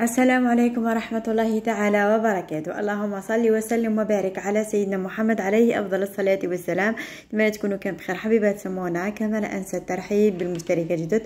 السلام عليكم ورحمة الله تعالى وبركاته اللهم صل وسلم وبارك على سيدنا محمد عليه أفضل الصلاة والسلام أتمنى تكونوا كان بخير حبيبات سمونا كما لا أنسى الترحيب بالمشتركة جدد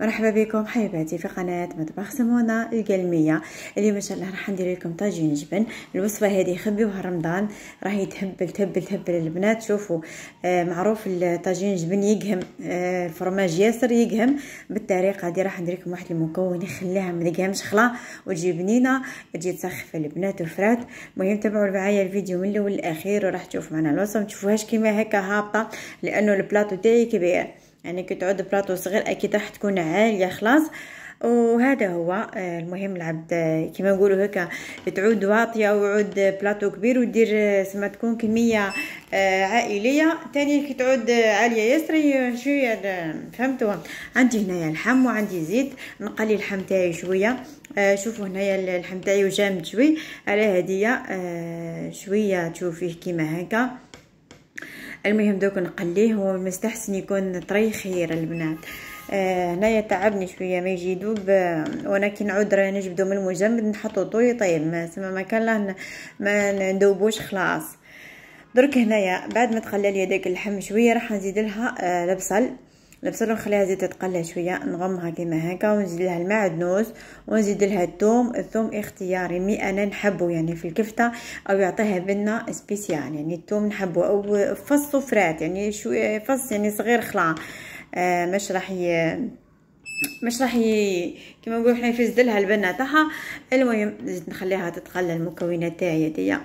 مرحبا بكم حبيباتي في قناة مطبخ سمونا القلمية اليوم إن شاء الله راح ندير لكم طاجين جبن الوصفة هذه خبيوها رمضان راهي تهبل تهبل تهبل البنات شوفوا آه، معروف الطاجين جبن يقهم آه، الفرماج ياسر يقهم بالطريقة هذه راح ندير لكم واحد المكون يخليها ما تقهمش خلاص وتجي بنينه تجي تسخف البنات وفرات المهم تابعوا معايا الفيديو من الاول للاخير وراح تشوف معنا الوصفه ما تشوفوهاش كيما هكا هابطه لانه البلاطو تاعي كبير يعني كي تعود بلاطو صغير اكيد راح تكون عاليه خلاص وهذا هو آه، المهم العبد آه، كما نقولوا هكا تعود واطيه وعود بلاطو كبير ودير آه، سما تكون كميه عائليه تاني كي تعود عاليه ياسر شويه فهمتوا عندي هنايا الحم وعندي زيت نقلي الحم تاعي شويه شوفوا هنايا اللحم تاعي وجامد شوي على هديه شويه تشوفيه كيما هكا المهم دوك نقليه هو يكون طري خير البنات آه، هنايا تعبني شويه ما يجي يذوب آه، وانا كي نعود راني نجبدو من المجمد نحطو طو يطيب ما سما ما كان له ما ندوبوش خلاص درك هنايا بعد ما تقلى لي داك اللحم شويه راح نزيد لها البصل آه، البصل ونخليها زيت تقلى شويه نغمها كيما هكا ونزيد لها المعدنوس ونزيد لها الثوم الثوم اختياري مي انا نحبه يعني في الكفته او يعطيها بنه سبيسيال يعني الثوم نحبه او فص صفرات يعني شويه فص يعني صغير خلاص آه، مش راح ي... مش راح ي... كما نقولوا حنا يفزدلها البنه تاعها المهم زدت نخليها تتقلى المكونات تاعي هذيا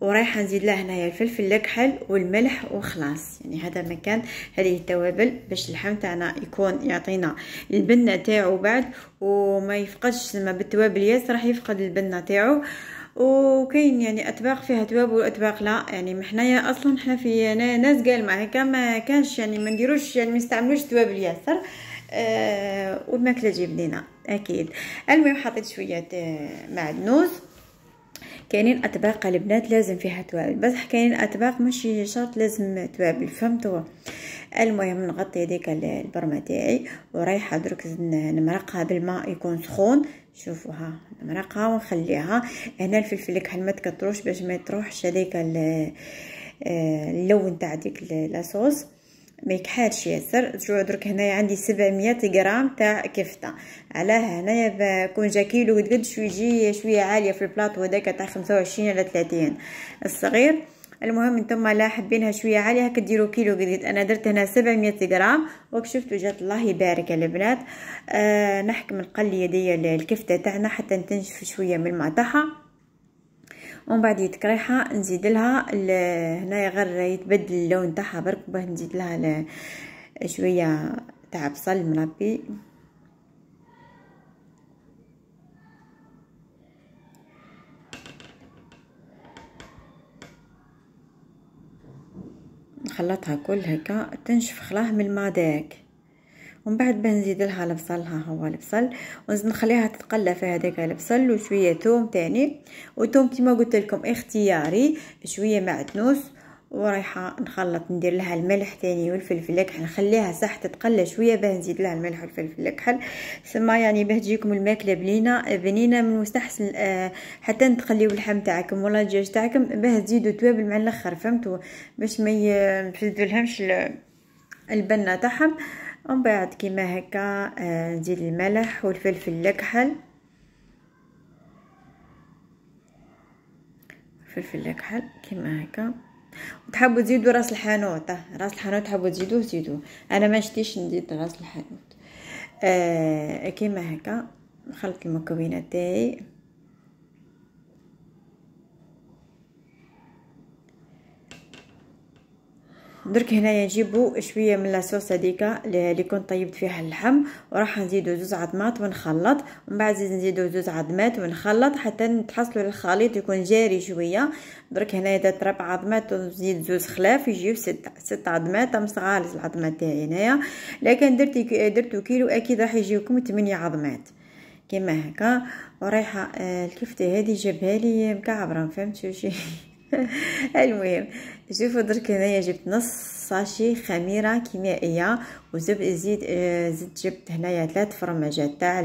ورايحه نزيد لها هنايا الفلفل الاكحل والملح وخلاص يعني هذا مكان هذه التوابل باش اللحم تاعنا يكون يعطينا البنه تاعو بعد وما يفقدش لما بالتوابل ياس راح يفقد البنه تاعو وكاين يعني اطباق فيها توابل واطباق لا يعني حنايا اصلا حنا في ناس قال هكا ما كانش يعني ما نديروش يعني ما نستعملوش توابل ياسر آه والماكله تجي بنينه اكيد المهم حطيت شويه آه، معدنوس كاينين اطباق البنات لازم فيها توابل بصح كاينين اطباق ماشي شرط لازم توابل فهمتوا المهم نغطي هذيك البرمه تاعي ورايحه درك نمرقها بالماء يكون سخون شوفوها نمرقها ونخليها هنا الفلفل الكحل ما تكتروش باش ما تروحش هذيك آه، اللون تاع ديك لاصوص ما يكحلش ياسر تشوفوا درك هنايا عندي 700 غرام تاع كفته علاه هنايا كون جا كيلو قد شويه يجي شويه عاليه في البلاطو هذاك تاع 25 على 30 الصغير المهم انتم لا حابينها شويه عاليه كديروا كيلو جديد انا درت هنا 700 غرام وكشفت وجات الله يبارك البنات آه نحكم نقلي يدي الكفته تاعنا حتى تنشف شويه من الماء تاعها ومن بعد يتكريحها نزيد لها هنايا غير يتبدل اللون تاعها برك باه نزيد لها شويه تاع بصل مربي نخلطها كل هكا تنشفخلاه من المداك ومن بعد بنزيد لها البصل ها هو البصل نخليها تتقلى في هذاك البصل وشويه ثوم تاني وثوم كيما قلت لكم اختياري شويه معدنوس ورايحه نخلط ندير لها الملح تاني والفلفل الاكحل نخليها صح تتقلى شويه باه نزيد لها الملح والفلفل الاكحل ثم يعني باه تجيكم الماكله بنينه بنينه من مستحسن آه، حتى نتقليو اللحم تاعكم ولا الدجاج تاعكم باه تزيدوا توابل مع الاخر فهمتوا باش ما يفسدولهمش البنه تاعهم ومن بعد كيما هكا آه، نزيد الملح والفلفل الاكحل الفلفل الاكحل كيما هكا وتحبوا تزيدوا راس الحانوت اه، راس الحانوت تحبوا تزيدوه زيدوه انا ما شتيش نزيد راس الحانوت آه كيما هكا نخلط المكونات تاعي درك هنايا نجيبو شويه من لاصوص هذيك اللي كنت طيبت فيها اللحم وراح نزيدو زوج عظمات ونخلط ومن بعد نزيد نزيدو زوج عظمات ونخلط حتى نتحصلوا الخليط يكون جاري شويه درك هنايا درت ربع عظمات ونزيد زوج خلاف يجيو ستة ست عظمات صغار العظمات تاعي هنايا لكن درت درتو كيلو اكيد راح يجيوكم 8 عظمات كيما هكا ورايحه آه، الكفته هذه جابها لي مكعبره مفهمتش شي المهم شوفوا درك هنايا جبت نص ساشي خميره كيميائيه وزبت زيت آه، زدت جبت هنايا ثلاث فرماجات تاع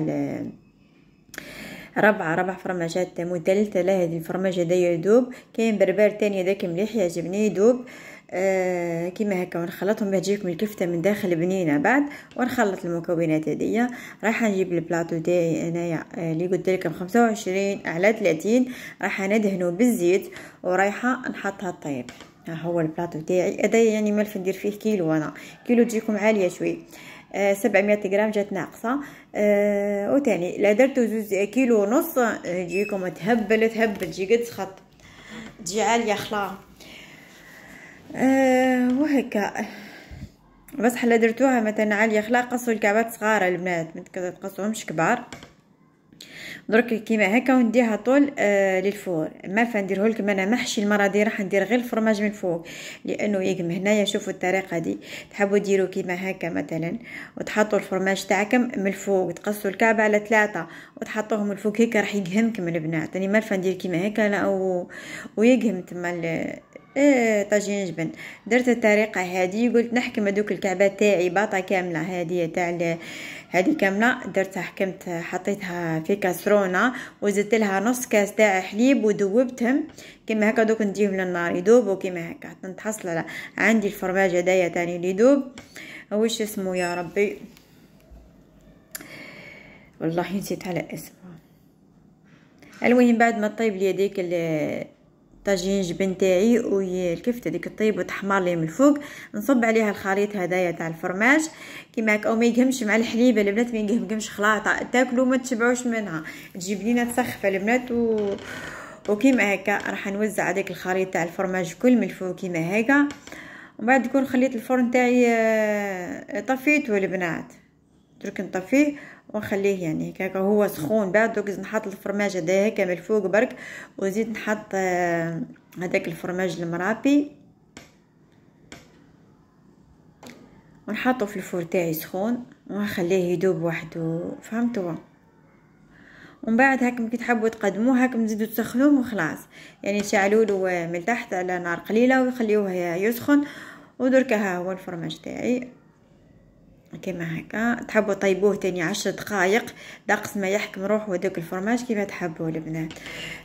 ربعة ربع فرماجات مثلثة لا هذه الفرماج دا يدوب كاين بربر تاني هذاك مليح يعجبني آه آه، كيما هكا ونخلطهم باش تجيكم الكفته من داخل بنينه بعد ونخلط المكونات هذيا راح نجيب البلاطو تاعي انايا آه، اللي قلت لكم 25 على 30 راح ندهنه بالزيت ورايحه نحطها طيب ها هو البلاطو تاعي هذا يعني ملف ندير فيه كيلو انا كيلو تجيكم عاليه شوي آه غرام جات ناقصه آه وتاني لا درتو زوز آه، كيلو ونص تجيكم تهبل تهبل تجي قد سخط تجي عاليه خلاص آه، وهكا بس حلا درتوها مثلا عاليه خلا قصوا الكعبات صغار البنات ما تقصوهمش كبار درك كيما هكا ونديها طول آه للفور ما فندير لكم انا محشي المره دي راح ندير غير الفرماج من فوق لانه يقم هنايا شوفوا الطريقه دي تحبوا ديروا كيما هكا مثلا وتحطوا الفرماج تاعكم من الفوق تقصوا الكعبه على ثلاثه وتحطوهم الفوق هيك راح يقهمكم البنات يعني ما فندير كيما هكا لا و... ويقهم تما إيه طاجين طيب جبن درت الطريقه هذه قلت نحكم هذوك الكعبات تاعي باطا كامله هذه تاع هذه كامله درتها حكمت حطيتها في كاسرونه وزدت لها نص كاس تاع حليب ودوبتهم كيما هكا دوك نديهم للنار يذوبوا كيما هكا تنتحصل على عندي الفرماج هدايا تاني اللي يذوب واش اسمه يا ربي والله نسيت على اسمه المهم بعد ما طيب لي هذيك طاجين جبن تاعي ويا الكفته ديك الطيب وتحمر لي من الفوق نصب عليها الخليط هدايا تاع الفرماج كيما هكا وما يقهمش مع الحليب البنات ما يقهمش خلاطه تاكلوا ما تشبعوش منها تجيب لينا تسخف البنات و وكيما هكا راح نوزع هذيك الخليط تاع الفرماج كل من الفوق كيما هكا ومن بعد يكون خليت الفرن تاعي آه، طفيته البنات درك نطفيه ونخليه يعني هكاك هو سخون بعد دوك نحط الفرماج هذا هكا من الفوق برك ونزيد نحط آه، هذاك الفرماج المرابي ونحطه في الفور تاعي سخون ونخليه يدوب وحده فهمتوا ومن بعد هاكم كي تحبوا تقدموه هاكم تزيدوا تسخنوه وخلاص يعني تشعلوا له من تحت على نار قليله ويخليوه يسخن ودركا ها هو الفرماج تاعي كيما هكا تحبوا طيبوه تاني عشر دقائق دقس ما يحكم روحو هذاك الفرماج كيما تحبوا البنات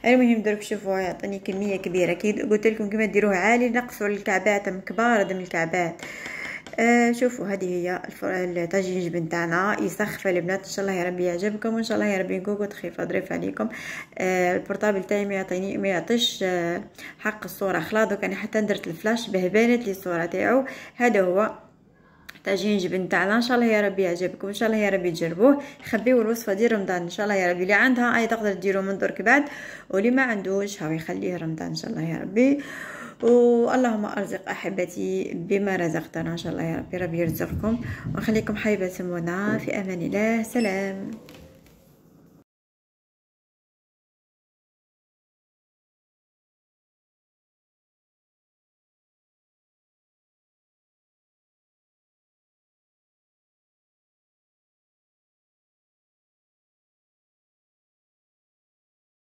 المهم درك شوفوا يعطيني كميه كبيره كي قلت لكم كيما ديروه عالي نقصوا الكعبات كبار دم الكعبات آه شوفوا هذه هي الطاجين الجبن تاعنا يسخف البنات ان شاء الله يا ربي يعجبكم وان شاء الله يا ربي نكوكو تخيف ظريف عليكم آه البورطابل تاعي ما يعطيني ما يعطيش آه حق الصوره خلاص دوك انا حتى درت الفلاش به بانت لي الصوره تاعو هذا هو محتاجين جبن تاعنا ان شاء الله يا ربي يعجبكم ان شاء الله يا ربي تجربوه خبيوا الوصفه ديال رمضان ان شاء الله يا ربي اللي عندها اي تقدر ديرو من درك بعد واللي ما عندوش هاو يخليه رمضان ان شاء الله يا ربي واللهم ارزق احبتي بما رزقتنا ان شاء الله يا ربي ربي يرزقكم ونخليكم حبيبات منى في امان الله سلام